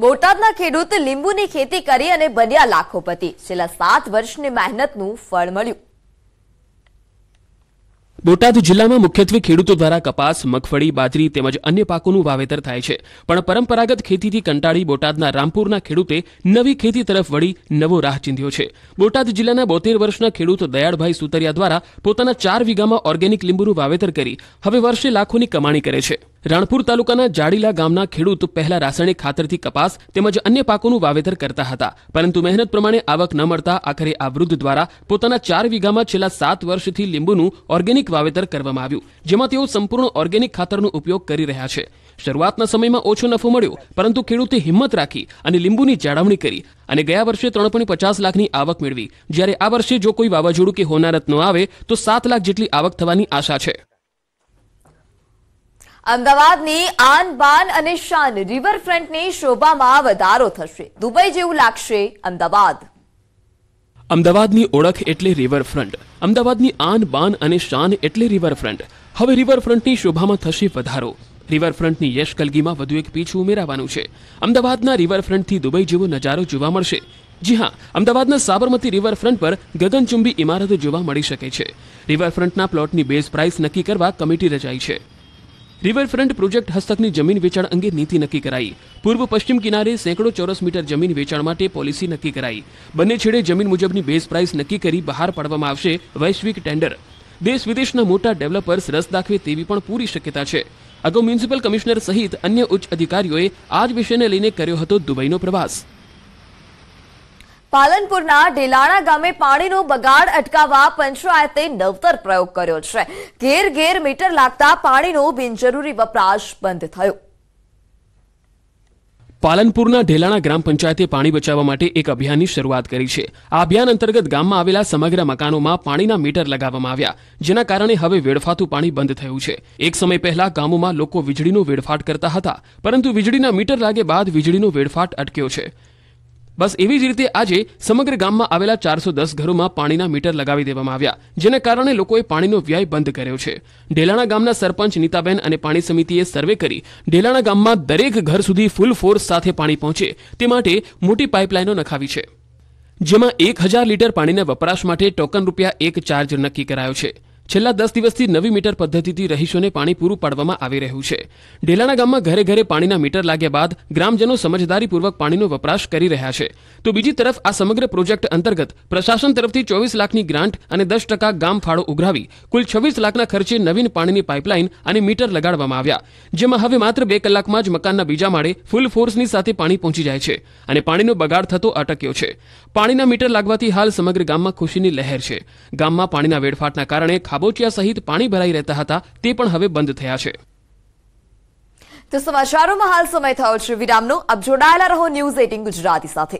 બોટાદના ખેડૂત લીંબુની ખેતી કરી અને બન્યા લાખોપતિ છેલ્લા સાત વર્ષની મહેનતનું ફળ મળ્યું બોટાદ જિલ્લામાં મુખ્યત્વે ખેડૂતો દ્વારા કપાસ મગફળી બાજરી તેમજ અન્ય પાકોનું વાવેતર થાય છે પણ પરંપરાગત ખેતીથી કંટાળી બોટાદના રામપુરના ખેડૂતે નવી ખેતી તરફ વળી નવો રાહ ચીંધ્યો છે બોટાદ જિલ્લાના બોતેર વર્ષના ખેડૂત દયાળભાઈ સુતરિયા દ્વારા પોતાના ચાર વીઘામાં ઓર્ગેનિક લીંબુનું વાવેતર કરી હવે વર્ષે લાખોની કમાણી કરે છે રાણપુર તાલુકાના જાડીલા ગામના ખેડૂત પહેલા રાસાયણિક ખાતરથી કપાસ તેમજ અન્ય પાકોનું વાવેતર કરતા હતા પરંતુ મહેનત પ્રમાણે આવક ન મળતા આખરે આ વૃદ્ધ દ્વારા પોતાના ચાર વીઘામાં છેલ્લા સાત વર્ષથી લીંબુનું ઓર્ગેનિક વાવેતર કરવામાં આવ્યું જેમાં તેઓ સંપૂર્ણ ઓર્ગેનિક ખાતરનો ઉપયોગ કરી રહ્યા છે શરૂઆતના સમયમાં ઓછો નફો મળ્યો પરંતુ ખેડૂતે હિંમત રાખી અને લીંબુની જાળવણી કરી અને ગયા વર્ષે ત્રણ પોઈન્ટ પચાસ લાખની આવક મેળવી જ્યારે આ વર્ષે જો કોઈ વાવાઝોડું કે હોનારત ન આવે તો સાત લાખ જેટલી આવક થવાની આશા છે અમદાવાદની આન બાન અને શાન રિવરફ્રન્ટની શોભામાં વધારો થશે દુબઈ જેવું લાગશે અમદાવાદ અમદાવાદની ઓળખ એટલે રિવરફ્રન્ટ અમદાવાદની આન બાન અને શાન એટલે રિવરફ્રન્ટ હવે રિવરફ્રન્ટની શોભામાં થશે વધારો રિવરફ્રન્ટની યશ કલગીમાં વધુ એક પીછું ઉમેરાવાનું છે અમદાવાદના રિવરફ્રન્ટથી દુબઈ જેવો નજારો જોવા મળશે જી હા અમદાવાદના સાબરમતી રિવરફ્રન્ટ પર ગગનચુંબી ઇમારતો જોવા મળી શકે છે રિવરફ્રન્ટના પ્લોટની બેઝ પ્રાઇસ નક્કી કરવા કમિટી રચાઈ છે રિવરફ્રન્ટ પ્રોજેક્ટ હસ્તકની જમીન વેચાણ અંગે નીતિ નક્કી કરાઈ પૂર્વ પશ્ચિમ કિનારે સેંકડો ચોરસ મીટર જમીન વેચાણ માટે પોલિસી નક્કી કરાઈ બંને છેડે જમીન મુજબની બેઝ પ્રાઇસ નક્કી કરી બહાર પાડવામાં આવશે વૈશ્વિક ટેન્ડર દેશ વિદેશના મોટા ડેવલપર્સ રસ દાખવે તેવી પણ પૂરી શક્યતા છે અગાઉ મ્યુનિસિપલ કમિશનર સહિત અન્ય ઉચ્ચ અધિકારીઓએ આ જ વિષયને લઈને કર્યો હતો દુબઈનો પ્રવાસ પાલનપુરના ઢેલાણા ગામે પાણીનો બગાડ અટકાવવા પંચાયતે નવતર પ્રયોગ કર્યો છે ઘેર ઘેર મીટર લાગતા પાણીનો બિનજરૂરી વપરાશ બંધ થયો પાલનપુરના ઢેલાણા ગ્રામ પંચાયતે પાણી બચાવવા માટે એક અભિયાનની શરૂઆત કરી છે આ અભિયાન અંતર્ગત ગામમાં આવેલા સમગ્ર મકાનોમાં પાણીના મીટર લગાવવામાં આવ્યા જેના કારણે હવે વેડફાતું પાણી બંધ થયું છે એક સમય પહેલા ગામોમાં લોકો વીજળીનો વેડફાટ કરતા હતા પરંતુ વીજળીના મીટર લાગે બાદ વીજળીનો વેડફાટ અટક્યો છે બસ એવી જ રીતે આજે સમગ્ર ગામમાં આવેલા ચારસો દસ ઘરોમાં પાણીના મીટર લગાવી દેવામાં આવ્યા જેને કારણે લોકોએ પાણીનો વ્યય બંધ કર્યો છે ઢેલાણા ગામના સરપંચ નીતાબેન અને પાણી સમિતિએ સર્વે કરી ઢેલાણા ગામમાં દરેક ઘર સુધી ફૂલ ફોર્સ સાથે પાણી પહોંચે તે માટે મોટી પાઇપલાઇનો નખાવી છે જેમાં એક હજાર લીટર પાણીના વપરાશ માટે ટોકન રૂપિયા એક ચાર્જ નક્કી કરાયો છે છેલ્લા દસ દિવસથી નવી મીટર પદ્ધતિથી રહીશોને પાણી પૂરું પાડવામાં આવી રહ્યું છે ઢેલાણા ગામમાં ઘરે ઘરે પાણીના મીટર લાગ્યા બાદ ગ્રામજનો સમજદારીપૂર્વક પાણીનો વપરાશ કરી રહ્યા છે તો બીજી તરફ આ સમગ્ર પ્રોજેક્ટ અંતર્ગત પ્રશાસન તરફથી ચોવીસ લાખની ગ્રાન્ટ અને દસ ટકા ગામ ફાળો ઉઘરાવી કુલ છવ્વીસ લાખના ખર્ચે નવીન પાણીની પાઇપલાઇન અને મીટર લગાડવામાં આવ્યા જેમાં હવે માત્ર બે કલાકમાં જ મકાનના બીજા માળે ફૂલ ફોર્સની સાથે પાણી પહોંચી જાય છે અને પાણીનો બગાડ થતો અટક્યો છે પાણીના મીટર લાગવાથી હાલ સમગ્ર ગામમાં ખુશીની લહેર છે ગામમાં પાણીના વેડફાટના કારણે ખાબોચિયા સહિત પાણી ભરાઈ રહેતા હતા તે પણ હવે બંધ થયા છે તો સમાચારોમાં હાલ સમય થયો છે વિરામનો આપ જોડાયેલા રહો ન્યૂઝ એટીન ગુજરાતી સાથે